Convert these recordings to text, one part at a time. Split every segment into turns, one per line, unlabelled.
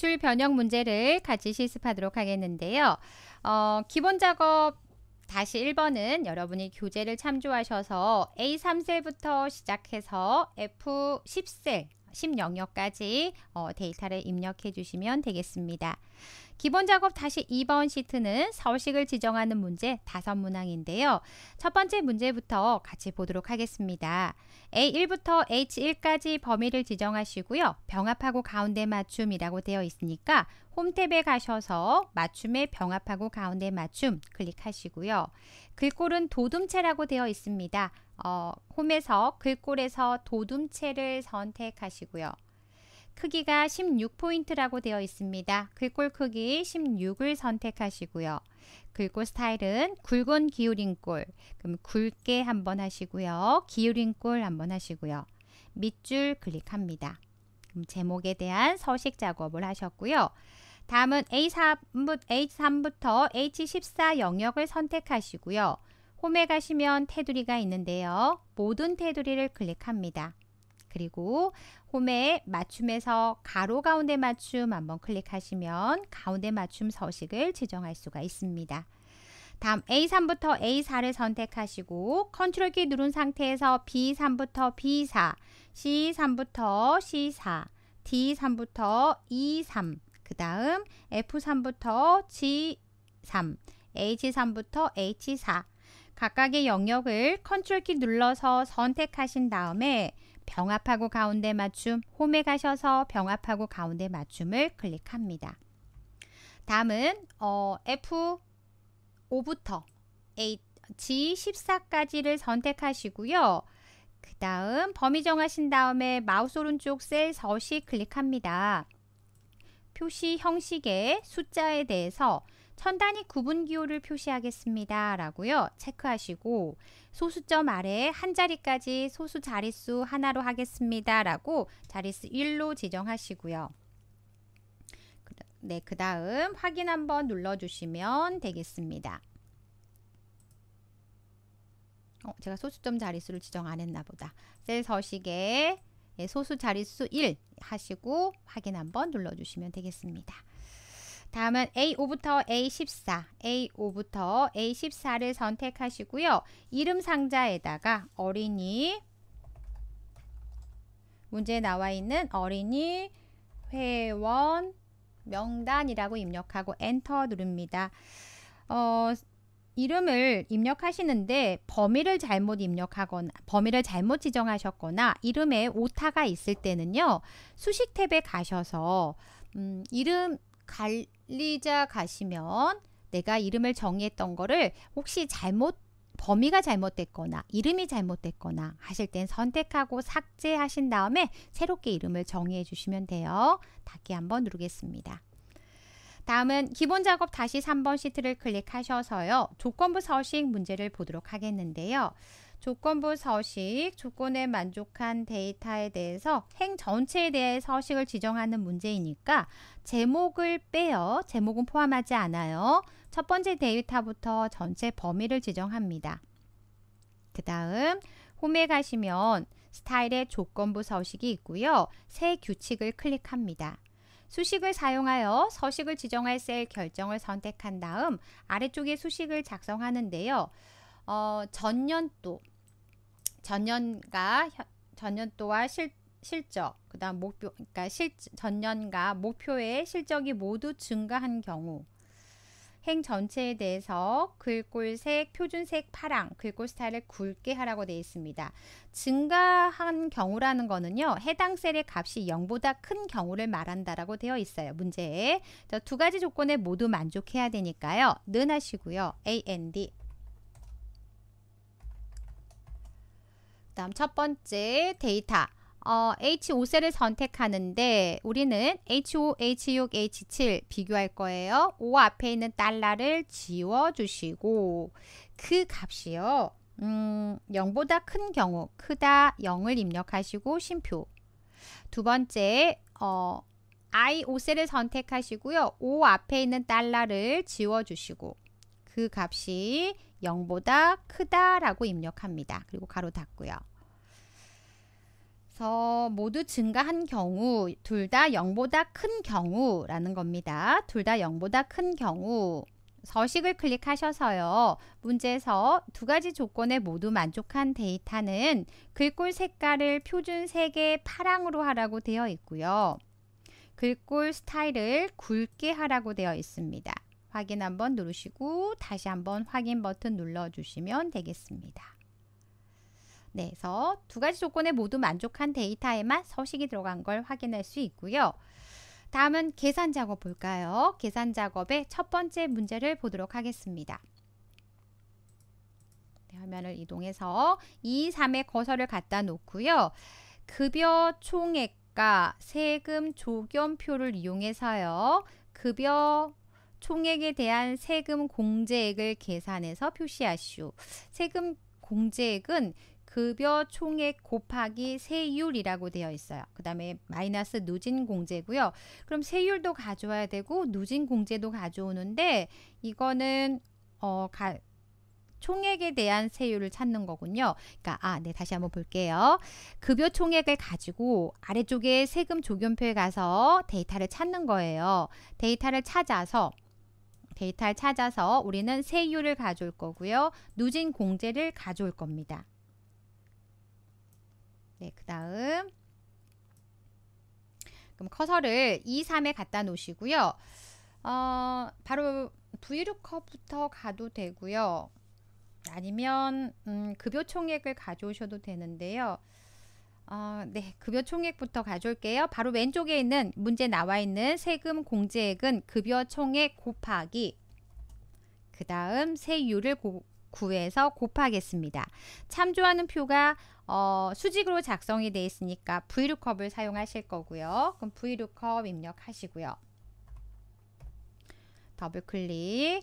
기출 변형 문제를 같이 실습하도록 하겠는데요. 어, 기본 작업 다시 1번은 여러분이 교재를 참조하셔서 A3셀부터 시작해서 F10셀, 10영역까지 어, 데이터를 입력해 주시면 되겠습니다. 기본 작업 다시 2번 시트는 서식을 지정하는 문제 5문항인데요. 첫 번째 문제부터 같이 보도록 하겠습니다. A1부터 H1까지 범위를 지정하시고요. 병합하고 가운데 맞춤이라고 되어 있으니까 홈탭에 가셔서 맞춤에 병합하고 가운데 맞춤 클릭하시고요. 글꼴은 도둠체라고 되어 있습니다. 어, 홈에서 글꼴에서 도둠체를 선택하시고요. 크기가 16포인트라고 되어 있습니다. 글꼴 크기 16을 선택하시고요. 글꼴 스타일은 굵은 기울임꼴, 그럼 굵게 한번 하시고요. 기울임꼴 한번 하시고요. 밑줄 클릭합니다. 그럼 제목에 대한 서식 작업을 하셨고요. 다음은 A3, 부터 H14 영역을 선택하시고요. 홈에 가시면 테두리가 있는데요. 모든 테두리를 클릭합니다. 그리고 홈에 맞춤에서 가로 가운데 맞춤 한번 클릭하시면 가운데 맞춤 서식을 지정할 수가 있습니다. 다음 A3부터 A4를 선택하시고 컨트롤 키 누른 상태에서 B3부터 B4, C3부터 C4, D3부터 E3, 그 다음 F3부터 G3, H3부터 H4 각각의 영역을 컨트롤 키 눌러서 선택하신 다음에 병합하고 가운데 맞춤, 홈에 가셔서 병합하고 가운데 맞춤을 클릭합니다. 다음은 어, F5부터 G14까지를 선택하시고요. 그 다음 범위 정하신 다음에 마우스 오른쪽 셀 서식 클릭합니다. 표시 형식의 숫자에 대해서 천 단위 구분 기호를 표시하겠습니다. 라고요. 체크하시고 소수점 아래한 자리까지 소수 자릿수 하나로 하겠습니다. 라고 자릿수 1로 지정하시고요. 네, 그 다음 확인 한번 눌러주시면 되겠습니다. 어, 제가 소수점 자릿수를 지정 안 했나 보다. 셀 서식에 예, 소수 자릿수 1 하시고 확인 한번 눌러주시면 되겠습니다. 다음은 A5부터 A14, A5부터 A14를 선택하시고요. 이름 상자에다가 어린이, 문제에 나와 있는 어린이 회원 명단이라고 입력하고 엔터 누릅니다. 어, 이름을 입력하시는데 범위를 잘못 입력하거나 범위를 잘못 지정하셨거나 이름에 오타가 있을 때는요. 수식 탭에 가셔서 음, 이름 갈 리자 가시면 내가 이름을 정의했던 거를 혹시 잘못 범위가 잘못됐거나 이름이 잘못됐거나 하실 땐 선택하고 삭제하신 다음에 새롭게 이름을 정의해 주시면 돼요. 닫기 한번 누르겠습니다. 다음은 기본 작업 다시 3번 시트를 클릭하셔서요. 조건부 서식 문제를 보도록 하겠는데요. 조건부 서식, 조건에 만족한 데이터에 대해서 행 전체에 대해 서식을 지정하는 문제이니까 제목을 빼요. 제목은 포함하지 않아요. 첫 번째 데이터부터 전체 범위를 지정합니다. 그 다음 홈에 가시면 스타일의 조건부 서식이 있고요. 새 규칙을 클릭합니다. 수식을 사용하여 서식을 지정할 셀 결정을 선택한 다음 아래쪽에 수식을 작성하는데요. 어, 전년도, 전년과 전년 또한 실 실적, 그다음 목표, 그러니까 실 전년과 목표의 실적이 모두 증가한 경우 행 전체에 대해서 글꼴색, 표준색, 파랑, 글꼴 스타일을 굵게 하라고 되어 있습니다. 증가한 경우라는 거는요. 해당 셀의 값이 0보다 큰 경우를 말한다라고 되어 있어요. 문제에. 두 가지 조건에 모두 만족해야 되니까요. 는 하시고요. AND 다음 첫 번째 데이터 어, H5셀을 선택하는데 우리는 H5, H6, H7 비교할 거예요. 5 앞에 있는 달러를 지워주시고 그 값이요. 음, 0보다 큰 경우 크다 0을 입력하시고 심표두 번째 어, I5셀을 선택하시고요. 5 앞에 있는 달러를 지워주시고 그 값이 0보다 크다라고 입력합니다. 그리고 가로 닫고요. 그래서 모두 증가한 경우, 둘 다 0보다 큰 경우라는 겁니다. 둘 다 0보다 큰 경우. 서식을 클릭하셔서요. 문제에서 두 가지 조건에 모두 만족한 데이터는 글꼴 색깔을 표준 색의 파랑으로 하라고 되어 있고요. 글꼴 스타일을 굵게 하라고 되어 있습니다. 확인 한번 누르시고 다시 한번 확인 버튼 눌러주시면 되겠습니다. 네, 그래서 두 가지 조건에 모두 만족한 데이터에만 서식이 들어간 걸 확인할 수 있고요. 다음은 계산 작업 볼까요? 계산 작업의 첫 번째 문제를 보도록 하겠습니다. 네, 화면을 이동해서 2, 3의 거서를 갖다 놓고요. 급여 총액과 세금 조견표를 이용해서요. 급여 총액에 대한 세금 공제액을 계산해서 표시하시오. 세금 공제액은 급여 총액 곱하기 세율이라고 되어 있어요. 그 다음에 마이너스 누진 공제고요. 그럼 세율도 가져와야 되고 누진 공제도 가져오는데 이거는 어, 가, 총액에 대한 세율을 찾는 거군요. 그러니까 아, 네, 다시 한번 볼게요. 급여 총액을 가지고 아래쪽에 세금 조견표에 가서 데이터를 찾는 거예요. 데이터를 찾아서 데이터를 찾아서 우리는 세율을 가져올 거고요. 누진 공제를 가져올 겁니다. 네, 그 다음 그럼 커서를 2, 3에 갖다 놓으시고요. 어, 바로 V루컵부터 가도 되고요. 아니면 음, 급여 총액을 가져오셔도 되는데요. 어, 네, 급여 총액부터 가져올게요. 바로 왼쪽에 있는 문제 나와 있는 세금 공제액은 급여 총액 곱하기 그 다음 세율을 구해서 곱하겠습니다. 참조하는 표가 어, 수직으로 작성이 되어 있으니까 VLOOKUP을 사용하실 거고요. 그럼 VLOOKUP 입력하시고요. 더블 클릭.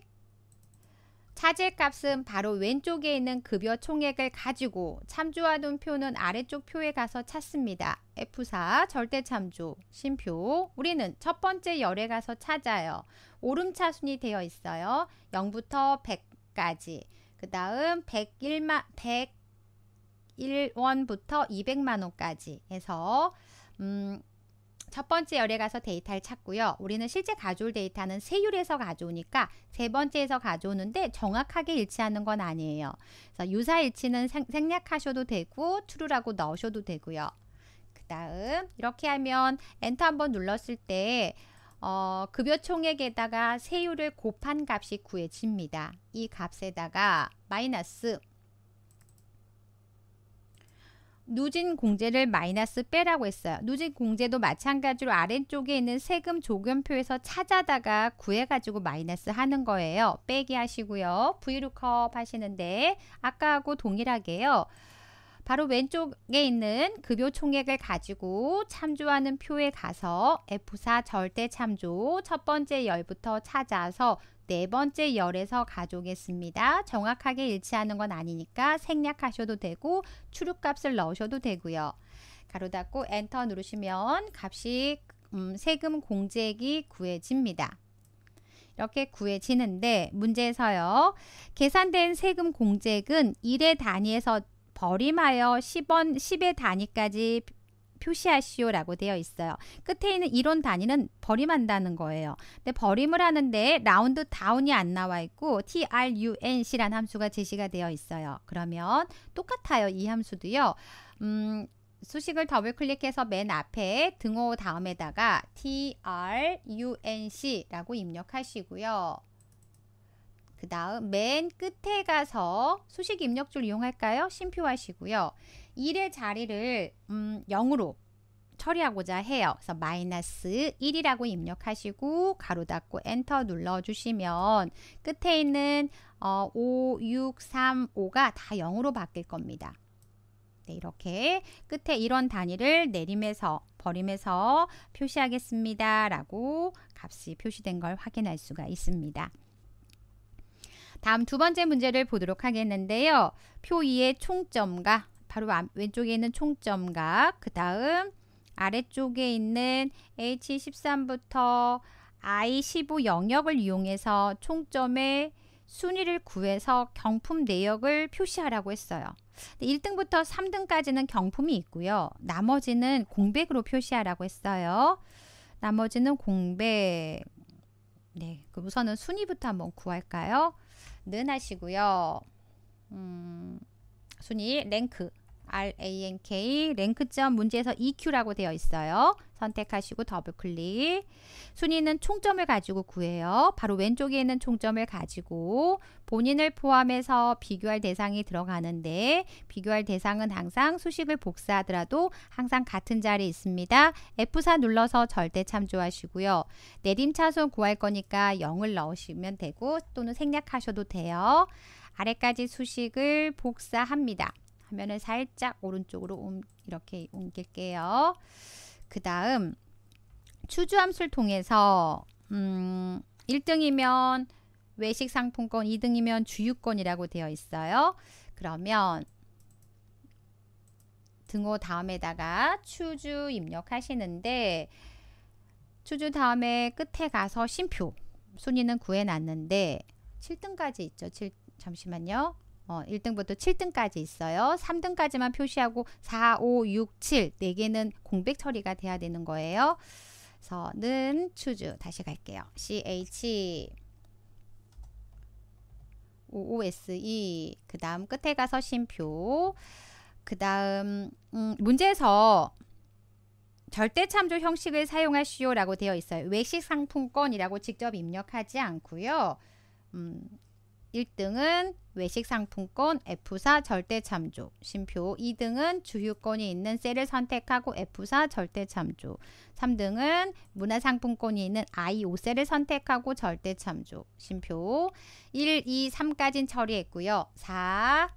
찾을 값은 바로 왼쪽에 있는 급여 총액을 가지고 참조하는표는 아래쪽 표에 가서 찾습니다. F4 절대 참조 심표 우리는 첫 번째 열에 가서 찾아요. 오름차순이 되어 있어요. 0부터 100까지 그 다음 101만 100 1원부터 200만원까지 해서 음, 첫 번째 열에 가서 데이터를 찾고요. 우리는 실제 가져올 데이터는 세율에서 가져오니까 세 번째에서 가져오는데 정확하게 일치하는 건 아니에요. 그래서 유사일치는 생략하셔도 되고 true라고 넣으셔도 되고요. 그 다음 이렇게 하면 엔터 한번 눌렀을 때 어, 급여 총액에다가 세율을 곱한 값이 구해집니다. 이 값에다가 마이너스 누진 공제를 마이너스 빼라고 했어요. 누진 공제도 마찬가지로 아래쪽에 있는 세금 조견표에서 찾아다가 구해가지고 마이너스 하는 거예요. 빼기 하시고요. 브이 o 컵 하시는데 아까하고 동일하게요. 바로 왼쪽에 있는 급여 총액을 가지고 참조하는 표에 가서 F4 절대 참조 첫 번째 열부터 찾아서 네 번째 열에서 가져오겠습니다. 정확하게 일치하는 건 아니니까 생략하셔도 되고 출입값을 넣으셔도 되고요. 가로 닫고 엔터 누르시면 값이 음, 세금 공제액이 구해집니다. 이렇게 구해지는데 문제에서요. 계산된 세금 공제액은 1의 단위에서 버림하여 10원, 10의 단위까지 표시하시오라고 되어 있어요. 끝에 있는 이론 단위는 버림한다는 거예요. 근데 버림을 하는데 라운드 다운이 안 나와 있고 trunc란 함수가 제시가 되어 있어요. 그러면 똑같아요. 이 함수도요. 음, 수식을 더블 클릭해서 맨 앞에 등호 다음에다가 trunc라고 입력하시고요. 그 다음 맨 끝에 가서 수식 입력줄 이용할까요? 심표하시고요. 1의 자리를 음, 0으로 처리하고자 해요. 그래서 마이너스 1이라고 입력하시고 가로 닫고 엔터 눌러주시면 끝에 있는 어, 5, 6, 3, 5가 다 0으로 바뀔 겁니다. 네, 이렇게 끝에 이런 단위를 내림에서 버림에서 표시하겠습니다. 라고 값이 표시된 걸 확인할 수가 있습니다. 다음 두 번째 문제를 보도록 하겠는데요. 표 2의 총점과 바로 왼쪽에 있는 총점각 그 다음 아래쪽에 있는 H13부터 I15 영역을 이용해서 총점의 순위를 구해서 경품 내역을 표시하라고 했어요. 1등부터 3등까지는 경품이 있고요. 나머지는 공백으로 표시하라고 했어요. 나머지는 공백. 네, 그 우선은 순위부터 한번 구할까요? 는 하시고요. 음, 순위 랭크. RANK 랭크점 문제에서 EQ라고 되어 있어요. 선택하시고 더블 클릭. 순위는 총점을 가지고 구해요. 바로 왼쪽에 있는 총점을 가지고 본인을 포함해서 비교할 대상이 들어가는데 비교할 대상은 항상 수식을 복사하더라도 항상 같은 자리에 있습니다. F4 눌러서 절대 참조하시고요. 내림차순 구할 거니까 0을 넣으시면 되고 또는 생략하셔도 돼요. 아래까지 수식을 복사합니다. 화면을 살짝 오른쪽으로 옴, 이렇게 옮길게요. 그 다음 추주함수를 통해서 음, 1등이면 외식 상품권, 2등이면 주유권이라고 되어 있어요. 그러면 등호 다음에다가 추주 입력하시는데 추주 다음에 끝에 가서 심표 순위는 구해놨는데 7등까지 있죠. 7, 잠시만요. 어, 1등부터 7등까지 있어요. 3등까지만 표시하고 4, 5, 6, 7 4개는 공백 처리가 돼야 되는 거예요. 그래서 는 추주 다시 갈게요. CH OOSE 그 다음 끝에 가서 심표 그 다음 음, 문제에서 절대참조 형식을 사용하시오 라고 되어 있어요. 외식 상품권이라고 직접 입력하지 않고요. 음, 1등은 외식 상품권 F4 절대 참조. 심표 2등은 주유권이 있는 셀을 선택하고 F4 절대 참조. 3등은 문화 상품권이 있는 I5셀을 선택하고 절대 참조. 심표 1, 2, 3까진 처리했고요. 4,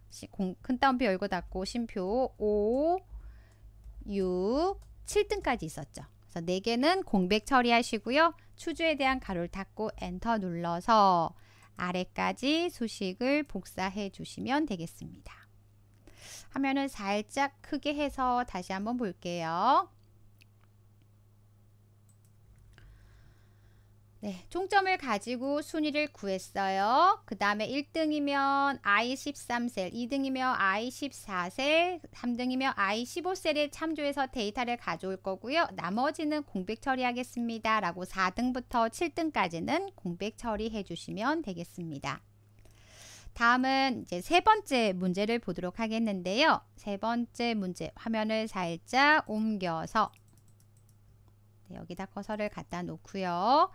큰 따옴표 열고 닫고 심표 5, 6, 7등까지 있었죠. 그래서 4개는 공백 처리하시고요. 추주에 대한 가로를 닫고 엔터 눌러서 아래까지 수식을 복사해 주시면 되겠습니다. 화면을 살짝 크게 해서 다시 한번 볼게요. 네, 총점을 가지고 순위를 구했어요. 그 다음에 1등이면 I13셀, 2등이면 I14셀, 3등이면 I15셀에 참조해서 데이터를 가져올 거고요. 나머지는 공백 처리하겠습니다. 라고 4등부터 7등까지는 공백 처리해 주시면 되겠습니다. 다음은 이제 세 번째 문제를 보도록 하겠는데요. 세 번째 문제 화면을 살짝 옮겨서 네, 여기다 커서를 갖다 놓고요.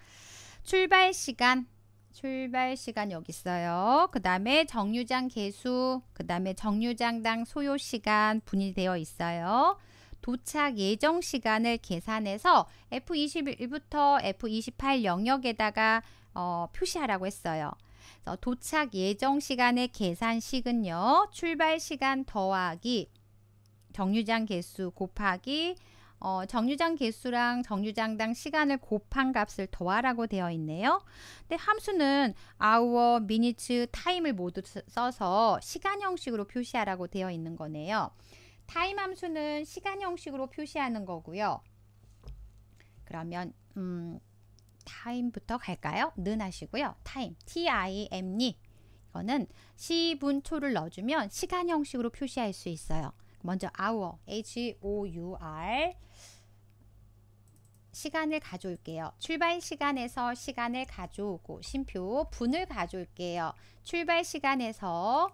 출발 시간 출발 시간 여기 있어요. 그 다음에 정류장 개수, 그 다음에 정류장당 소요 시간 분리되어 있어요. 도착 예정 시간을 계산해서 F21부터 F28 영역에다가 어, 표시하라고 했어요. 도착 예정 시간의 계산식은요. 출발 시간 더하기 정류장 개수 곱하기 어, 정류장 개수랑 정류장당 시간을 곱한 값을 더하라고 되어 있네요. 근데 함수는 hour, minutes, time을 모두 써서 시간 형식으로 표시하라고 되어 있는 거네요. time 함수는 시간 형식으로 표시하는 거고요. 그러면 음, time부터 갈까요? 는 하시고요. time, t-i-m-e 이거는 시분초를 넣어주면 시간 형식으로 표시할 수 있어요. 먼저 hour, h-o-u-r 시간을 가져올게요. 출발 시간에서 시간을 가져오고 심표 분을 가져올게요. 출발 시간에서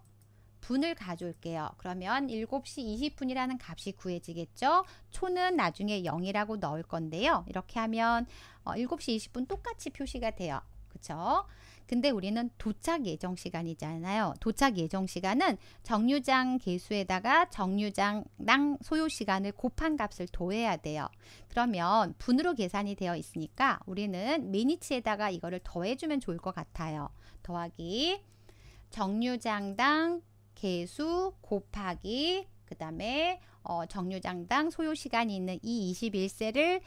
분을 가져올게요. 그러면 7시 20분이라는 값이 구해지겠죠? 초는 나중에 0이라고 넣을 건데요. 이렇게 하면 7시 어, 20분 똑같이 표시가 돼요. 그쵸? 근데 우리는 도착 예정 시간이잖아요. 도착 예정 시간은 정류장 개수에다가 정류장당 소요 시간을 곱한 값을 더해야 돼요. 그러면 분으로 계산이 되어 있으니까 우리는 매니치에다가 이거를 더해주면 좋을 것 같아요. 더하기 정류장당 개수 곱하기 그 다음에 어, 정류장당 소요시간이 있는 이 21세를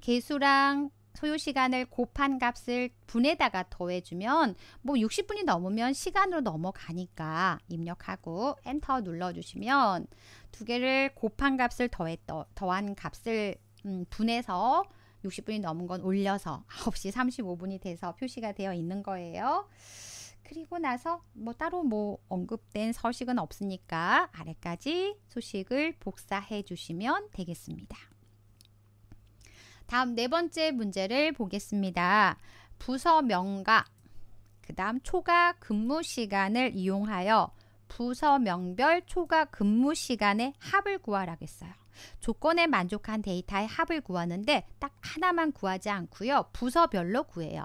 개수랑 소요 시간을 곱한 값을 분에다가 더해주면 뭐 60분이 넘으면 시간으로 넘어가니까 입력하고 엔터 눌러주시면 두 개를 곱한 값을 더했더 한 값을 음, 분해서 60분이 넘은 건 올려서 9시 35분이 돼서 표시가 되어 있는 거예요. 그리고 나서 뭐 따로 뭐 언급된 서식은 없으니까 아래까지 소식을 복사해 주시면 되겠습니다. 다음 네 번째 문제를 보겠습니다. 부서 명가, 그 다음 초과 근무 시간을 이용하여 부서 명별 초과 근무 시간의 합을 구하라겠어요. 조건에 만족한 데이터의 합을 구하는데 딱 하나만 구하지 않고요. 부서별로 구해요.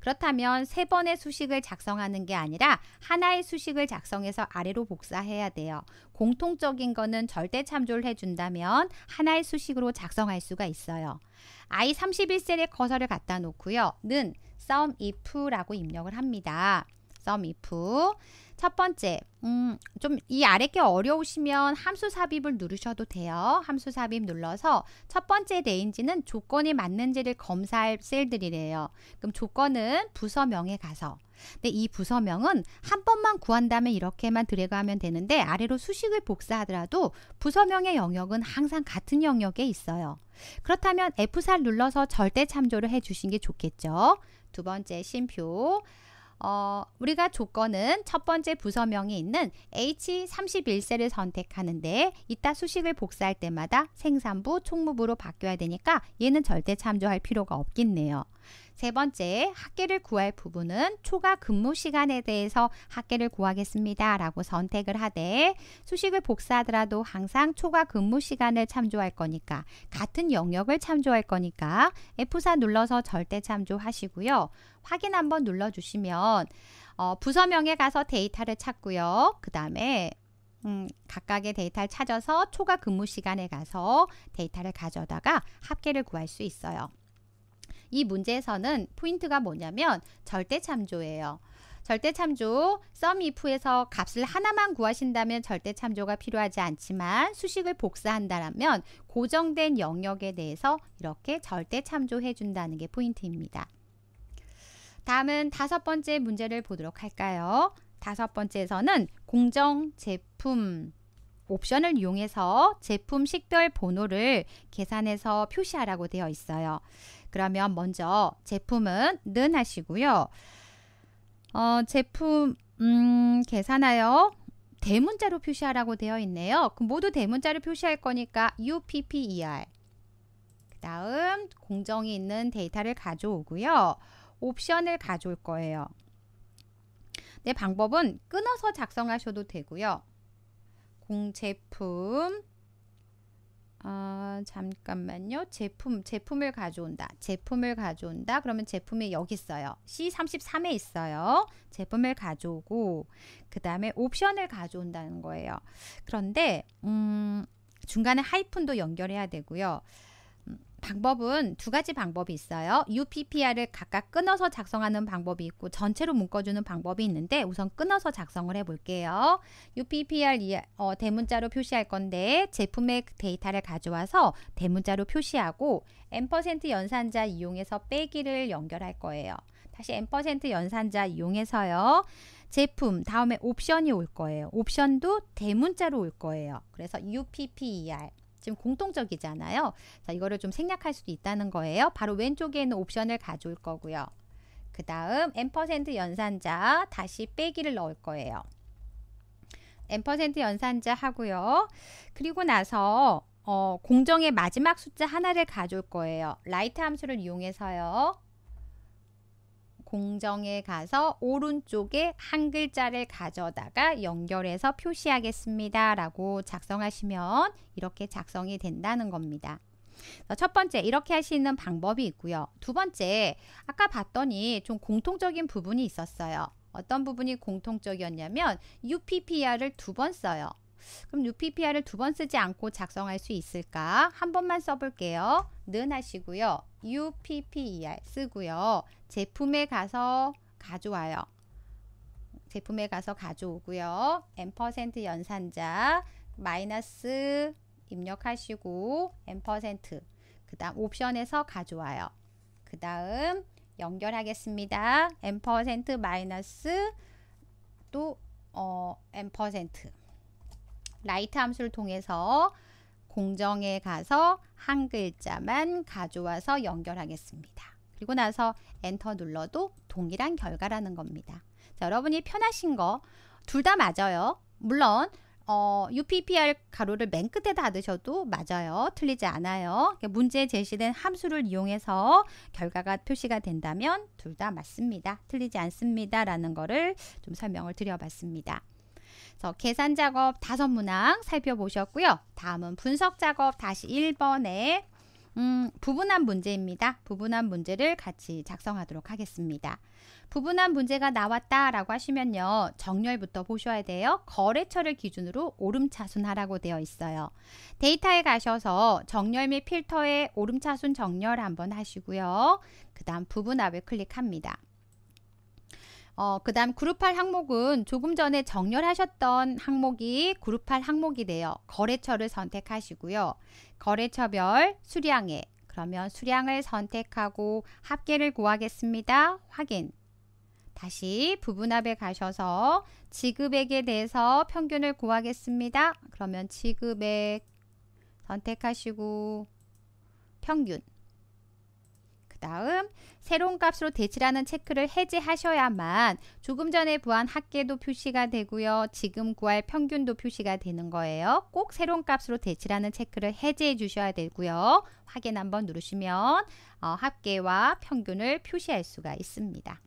그렇다면 세 번의 수식을 작성하는 게 아니라 하나의 수식을 작성해서 아래로 복사해야 돼요. 공통적인 거는 절대 참조를 해준다면 하나의 수식으로 작성할 수가 있어요. i 31셀에 커서를 갖다 놓고요. 는 sumif라고 입력을 합니다. sumif 첫 번째, 음, 좀 이 아래 게 어려우시면 함수 삽입을 누르셔도 돼요. 함수 삽입 눌러서 첫 번째 레인지는 조건이 맞는지를 검사할 셀들이래요. 그럼 조건은 부서명에 가서 근데 이 부서명은 한 번만 구한다면 이렇게만 드래그하면 되는데 아래로 수식을 복사하더라도 부서명의 영역은 항상 같은 영역에 있어요. 그렇다면 F4 눌러서 절대 참조를 해주신 게 좋겠죠. 두 번째 심표 어, 우리가 조건은 첫 번째 부서명이 있는 H31셀을 선택하는데 이따 수식을 복사할 때마다 생산부 총무부로 바뀌어야 되니까 얘는 절대 참조할 필요가 없겠네요. 세 번째, 학계를 구할 부분은 초과 근무 시간에 대해서 학계를 구하겠습니다. 라고 선택을 하되 수식을 복사하더라도 항상 초과 근무 시간을 참조할 거니까 같은 영역을 참조할 거니까 F4 눌러서 절대 참조하시고요. 확인 한번 눌러주시면 어, 부서명에 가서 데이터를 찾고요. 그 다음에 음, 각각의 데이터를 찾아서 초과 근무 시간에 가서 데이터를 가져다가 합계를 구할 수 있어요. 이 문제에서는 포인트가 뭐냐면 절대 참조예요. 절대 참조, 썸 if에서 값을 하나만 구하신다면 절대 참조가 필요하지 않지만 수식을 복사한다라면 고정된 영역에 대해서 이렇게 절대 참조해 준다는 게 포인트입니다. 다음은 다섯 번째 문제를 보도록 할까요? 다섯 번째에서는 공정 제품 옵션을 이용해서 제품 식별 번호를 계산해서 표시하라고 되어 있어요. 그러면 먼저 제품은 는 하시고요. 어, 제품 음, 계산하여 대문자로 표시하라고 되어 있네요. 그럼 모두 대문자로 표시할 거니까 UPPER 그 다음 공정이 있는 데이터를 가져오고요. 옵션을 가져올 거예요. 네, 방법은 끊어서 작성하셔도 되고요. 공제품 아, 잠깐만요. 제품, 제품을 가져온다. 제품을 가져온다. 그러면 제품이 여기 있어요. C33에 있어요. 제품을 가져오고 그 다음에 옵션을 가져온다는 거예요. 그런데 음, 중간에 하이픈도 연결해야 되고요. 방법은 두 가지 방법이 있어요. UPPR을 각각 끊어서 작성하는 방법이 있고 전체로 묶어주는 방법이 있는데 우선 끊어서 작성을 해볼게요. UPPR 어, 대문자로 표시할 건데 제품의 데이터를 가져와서 대문자로 표시하고 M% 연산자 이용해서 빼기를 연결할 거예요. 다시 M% 연산자 이용해서요. 제품 다음에 옵션이 올 거예요. 옵션도 대문자로 올 거예요. 그래서 UPPER 지금 공통적이잖아요. 자, 이거를 좀 생략할 수도 있다는 거예요. 바로 왼쪽에 있는 옵션을 가져올 거고요. 그 다음 n% 연산자 다시 빼기를 넣을 거예요. n% 연산자 하고요. 그리고 나서 어, 공정의 마지막 숫자 하나를 가져올 거예요. 라이트 함수를 이용해서요. 공정에 가서 오른쪽에 한 글자를 가져다가 연결해서 표시하겠습니다. 라고 작성하시면 이렇게 작성이 된다는 겁니다. 첫 번째 이렇게 할 수 있는 방법이 있고요. 두 번째 아까 봤더니 좀 공통적인 부분이 있었어요. 어떤 부분이 공통적이었냐면 UPPR을 두 번 써요. 그럼 UPPR을 두 번 쓰지 않고 작성할 수 있을까? 한 번만 써볼게요. 는 하시고요. UPPER 쓰고요. 제품에 가서 가져와요. 제품에 가서 가져오고요. 앰 연산자 마이너스 입력하시고 앰그 다음 옵션에서 가져와요. 그 다음 연결하겠습니다. 앰 마이너스 또 어, 앰 라이트 함수를 통해서 공정에 가서 한 글자만 가져와서 연결하겠습니다. 그리고 나서 엔터 눌러도 동일한 결과라는 겁니다. 자, 여러분이 편하신 거 둘 다 맞아요. 물론 어, UPPR 가로를 맨 끝에 닫으셔도 맞아요. 틀리지 않아요. 그러니까 문제에 제시된 함수를 이용해서 결과가 표시가 된다면 둘 다 맞습니다. 틀리지 않습니다. 라는 거를 좀 설명을 드려봤습니다. 그래서 계산 작업 다섯 문항 살펴보셨고요. 다음은 분석 작업 다시 1번에 음, 부분한 문제입니다. 부분한 문제를 같이 작성하도록 하겠습니다. 부분한 문제가 나왔다라고 하시면요. 정렬부터 보셔야 돼요. 거래처를 기준으로 오름차순하라고 되어 있어요. 데이터에 가셔서 정렬 및 필터에 오름차순 정렬 한번 하시고요. 그 다음 부분합을 클릭합니다. 어, 그 다음 그룹할 항목은 조금 전에 정렬하셨던 항목이 그룹할항목이 되어 거래처를 선택하시고요. 거래처별 수량에 그러면 수량을 선택하고 합계를 구하겠습니다. 확인. 다시 부분합에 가셔서 지급액에 대해서 평균을 구하겠습니다. 그러면 지급액 선택하시고 평균 다음 새로운 값으로 대치라는 체크를 해제하셔야만 조금 전에 구한 합계도 표시가 되고요. 지금 구할 평균도 표시가 되는 거예요. 꼭 새로운 값으로 대치라는 체크를 해제해 주셔야 되고요. 확인 한번 누르시면 어, 합계와 평균을 표시할 수가 있습니다.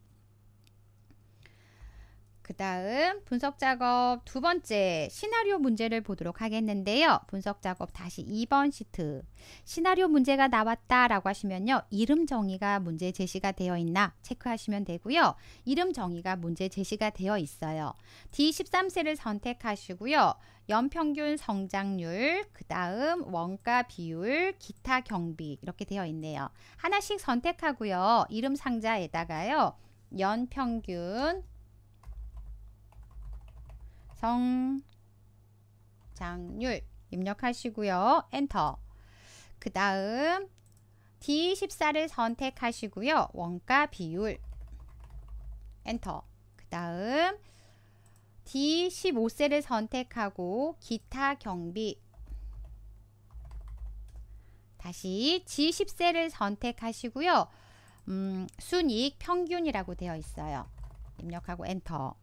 그 다음 분석 작업 두 번째 시나리오 문제를 보도록 하겠는데요. 분석 작업 다시 2번 시트. 시나리오 문제가 나왔다라고 하시면요. 이름 정의가 문제 제시가 되어 있나 체크하시면 되고요. 이름 정의가 문제 제시가 되어 있어요. D13세를 선택하시고요. 연평균 성장률, 그 다음 원가 비율, 기타 경비 이렇게 되어 있네요. 하나씩 선택하고요. 이름 상자에다가요. 연평균 성장률 입력하시고요. 엔터. 그 다음 D14를 선택하시고요. 원가 비율. 엔터. 그 다음 D15셀을 선택하고 기타 경비. 다시 G10셀을 선택하시고요. 음, 순이익 평균이라고 되어 있어요. 입력하고 엔터.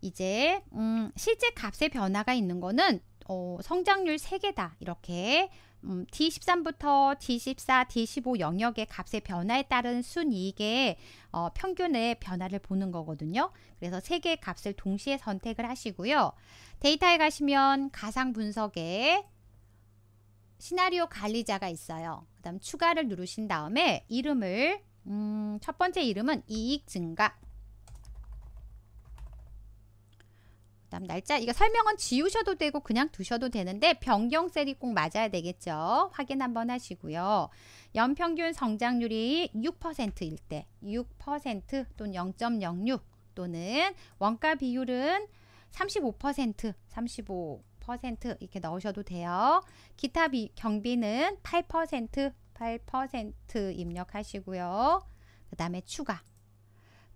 이제 음, 실제 값의 변화가 있는 거는 어, 성장률 세개다 이렇게 음, D13부터 D14, D15 영역의 값의 변화에 따른 순이익의 어, 평균의 변화를 보는 거거든요. 그래서 세 개의 값을 동시에 선택을 하시고요. 데이터에 가시면 가상 분석에 시나리오 관리자가 있어요. 그 다음 추가를 누르신 다음에 이름을 음, 첫 번째 이름은 이익 증가 다음 날짜 이거 설명은 지우셔도 되고 그냥 두셔도 되는데 변경셀이 꼭 맞아야 되겠죠. 확인 한번 하시고요. 연평균 성장률이 6%일 때 6% 또는 0.06 또는 원가 비율은 35% 35 이렇게 넣으셔도 돼요. 기타 비, 경비는 8% 8% 입력하시고요. 그 다음에 추가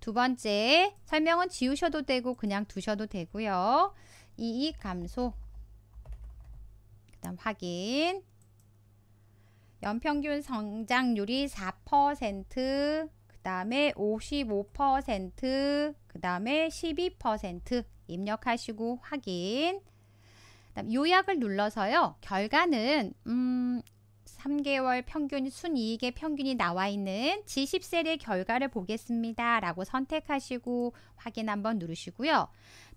두 번째, 설명은 지우셔도 되고 그냥 두셔도 되고요. 이익 감소. 그다음 확인. 연평균 성장률이 4%, 그다음에 55%, 그다음에 12% 입력하시고 확인. 요약을 눌러서요. 결과는 음, 3개월 평균 순이익의 평균이 나와 있는 지십셀의 결과를 보겠습니다. 라고 선택하시고 확인 한번 누르시고요.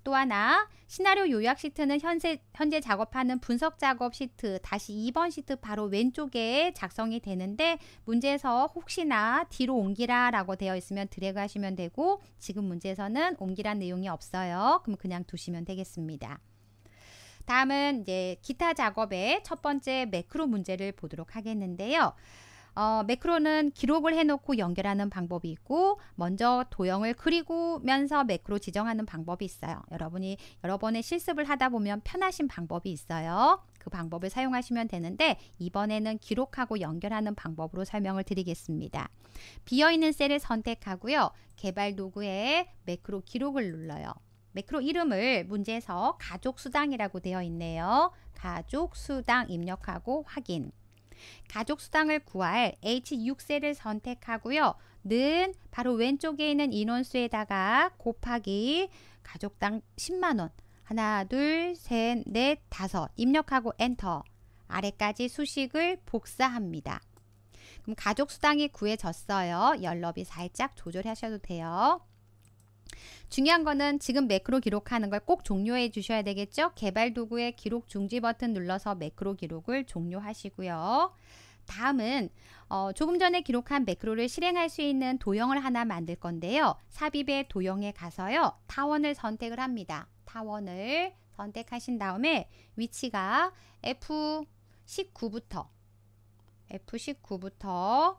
또 하나 시나리오 요약 시트는 현재, 현재 작업하는 분석 작업 시트 다시 2번 시트 바로 왼쪽에 작성이 되는데 문제에서 혹시나 뒤로 옮기라 라고 되어 있으면 드래그 하시면 되고 지금 문제에서는 옮기란 내용이 없어요. 그럼 그냥 두시면 되겠습니다. 다음은 이제 기타 작업의 첫 번째 매크로 문제를 보도록 하겠는데요. 어, 매크로는 기록을 해놓고 연결하는 방법이 있고 먼저 도형을 그리고면서 매크로 지정하는 방법이 있어요. 여러분이 여러 번의 실습을 하다 보면 편하신 방법이 있어요. 그 방법을 사용하시면 되는데 이번에는 기록하고 연결하는 방법으로 설명을 드리겠습니다. 비어있는 셀을 선택하고요. 개발 도구에 매크로 기록을 눌러요. 매크로 이름을 문제에서 가족수당이라고 되어 있네요. 가족수당 입력하고 확인. 가족수당을 구할 h 6세를 선택하고요. 는 바로 왼쪽에 있는 인원수에다가 곱하기 가족당 10만원 하나 둘셋넷 다섯 입력하고 엔터 아래까지 수식을 복사합니다. 그럼 가족수당이 구해졌어요. 연럽이 살짝 조절하셔도 돼요. 중요한 거는 지금 매크로 기록하는 걸 꼭 종료해 주셔야 되겠죠. 개발 도구의 기록 중지 버튼 눌러서 매크로 기록을 종료하시고요. 다음은 어, 조금 전에 기록한 매크로를 실행할 수 있는 도형을 하나 만들 건데요. 삽입의 도형에 가서요. 타원을 선택을 합니다. 타원을 선택하신 다음에 위치가 F19부터 F19부터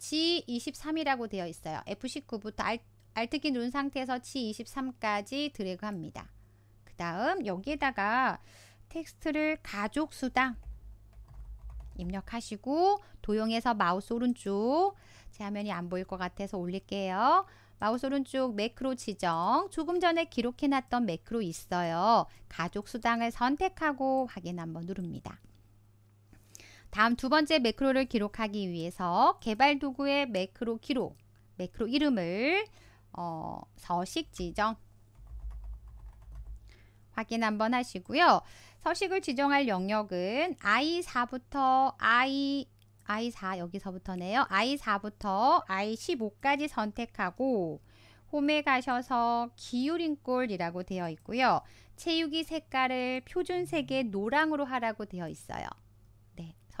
G23이라고 되어 있어요. F19부터 알, 알트키 누른 상태에서 G23까지 드래그합니다. 그 다음 여기에다가 텍스트를 가족수당 입력하시고 도형에서 마우스 오른쪽 제 화면이 안 보일 것 같아서 올릴게요. 마우스 오른쪽 매크로 지정 조금 전에 기록해놨던 매크로 있어요. 가족수당을 선택하고 확인 한번 누릅니다. 다음 두 번째 매크로를 기록하기 위해서 개발 도구의 매크로 기록, 매크로 이름을 어, 서식 지정 확인 한번 하시고요. 서식을 지정할 영역은 I4부터 I I4 여기서부터네요. I4부터 I15까지 선택하고 홈에 가셔서 기울인골이라고 되어 있고요. 채우기 색깔을 표준색의 노랑으로 하라고 되어 있어요.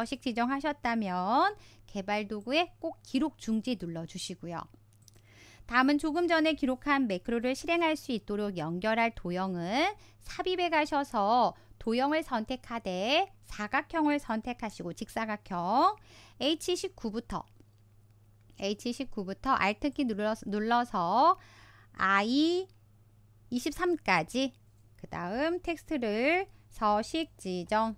서식 지정하셨다면 개발 도구에 꼭 기록 중지 눌러주시고요. 다음은 조금 전에 기록한 매크로를 실행할 수 있도록 연결할 도형은 삽입에 가셔서 도형을 선택하되 사각형을 선택하시고 직사각형 H19부터 H19부터 Alt키 눌러서, 눌러서 I23까지 그 다음 텍스트를 서식 지정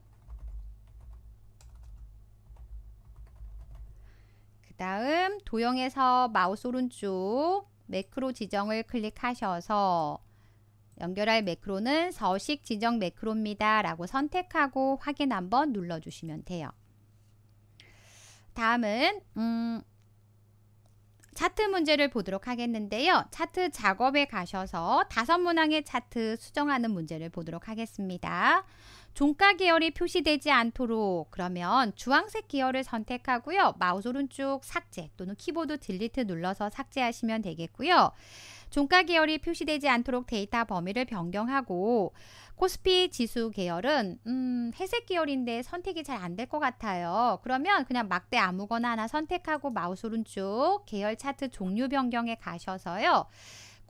다음 도형에서 마우스 오른쪽 매크로 지정을 클릭하셔서 연결할 매크로는 서식 지정 매크로입니다. 라고 선택하고 확인 한번 눌러주시면 돼요. 다음은 음, 차트 문제를 보도록 하겠는데요. 차트 작업에 가셔서 다섯 문항의 차트 수정하는 문제를 보도록 하겠습니다. 종가 계열이 표시되지 않도록 그러면 주황색 계열을 선택하고요. 마우스 오른쪽 삭제 또는 키보드 딜리트 눌러서 삭제하시면 되겠고요. 종가 계열이 표시되지 않도록 데이터 범위를 변경하고 코스피 지수 계열은 음, 회색 계열인데 선택이 잘 안 될 것 같아요. 그러면 그냥 막대 아무거나 하나 선택하고 마우스 오른쪽 계열 차트 종류 변경에 가셔서요.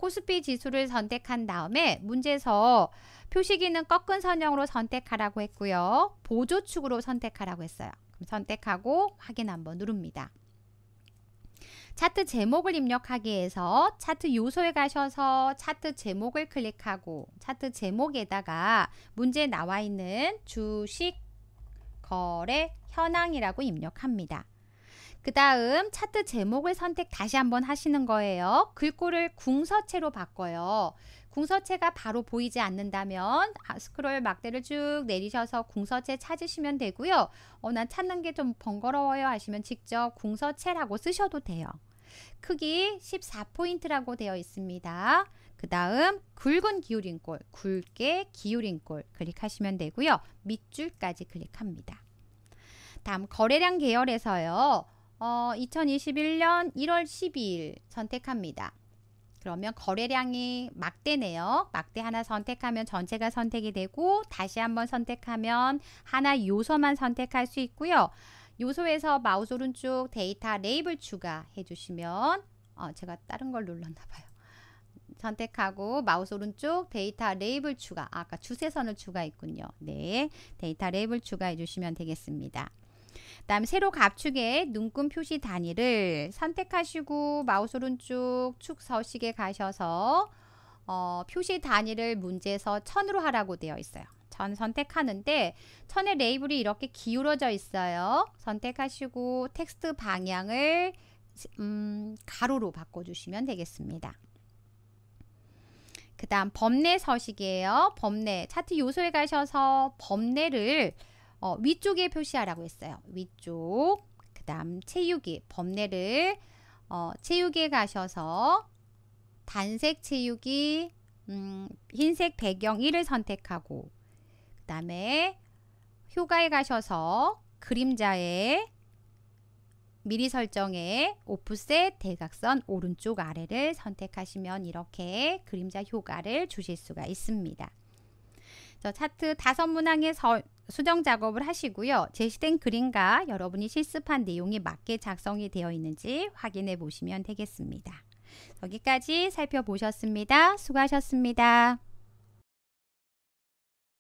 코스피 지수를 선택한 다음에 문제에서 표시기는 꺾은 선형으로 선택하라고 했고요. 보조축으로 선택하라고 했어요. 그럼 선택하고 확인 한번 누릅니다. 차트 제목을 입력하기 위해서 차트 요소에 가셔서 차트 제목을 클릭하고 차트 제목에다가 문제에 나와 있는 주식 거래 현황이라고 입력합니다. 그 다음 차트 제목을 선택 다시 한번 하시는 거예요. 글꼴을 궁서체로 바꿔요. 궁서체가 바로 보이지 않는다면 아, 스크롤 막대를 쭉 내리셔서 궁서체 찾으시면 되고요. 어, 난 찾는 게 좀 번거로워요 하시면 직접 궁서체라고 쓰셔도 돼요. 크기 14포인트라고 되어 있습니다. 그 다음 굵은 기울인 꼴, 굵게 기울인 꼴 클릭하시면 되고요. 밑줄까지 클릭합니다. 다음 거래량 계열에서요. 어, 2021년 1월 12일 선택합니다. 그러면 거래량이 막대네요. 막대 하나 선택하면 전체가 선택이 되고 다시 한번 선택하면 하나 요소만 선택할 수 있고요. 요소에서 마우스 오른쪽 데이터 레이블 추가해 주시면 어, 제가 다른 걸 눌렀나 봐요. 선택하고 마우스 오른쪽 데이터 레이블 추가 아, 아까 주세선을 추가했군요. 네 데이터 레이블 추가해 주시면 되겠습니다. 그 다음 세로 갑축의 눈금 표시 단위를 선택하시고 마우스 오른쪽 축 서식에 가셔서 어, 표시 단위를 문제에서 천으로 하라고 되어 있어요. 전 선택하는데 천의 레이블이 이렇게 기울어져 있어요. 선택하시고 텍스트 방향을 음, 가로로 바꿔주시면 되겠습니다. 그 다음 범례 서식이에요. 범례 차트 요소에 가셔서 범례를 어, 위쪽에 표시하라고 했어요. 위쪽. 그 다음 체육이 범례를 어, 체육에 가셔서 단색 체육이 음, 흰색 배경 1을 선택하고 그 다음에 효과에 가셔서 그림자에 미리 설정해 오프셋 대각선 오른쪽 아래를 선택하시면 이렇게 그림자 효과를 주실 수가 있습니다. 저 차트 다섯 문항의 서, 수정 작업을 하시고요. 제시된 그림과 여러분이 실습한 내용에 맞게 작성이 되어 있는지 확인해 보시면 되겠습니다. 여기까지 살펴보셨습니다. 수고하셨습니다.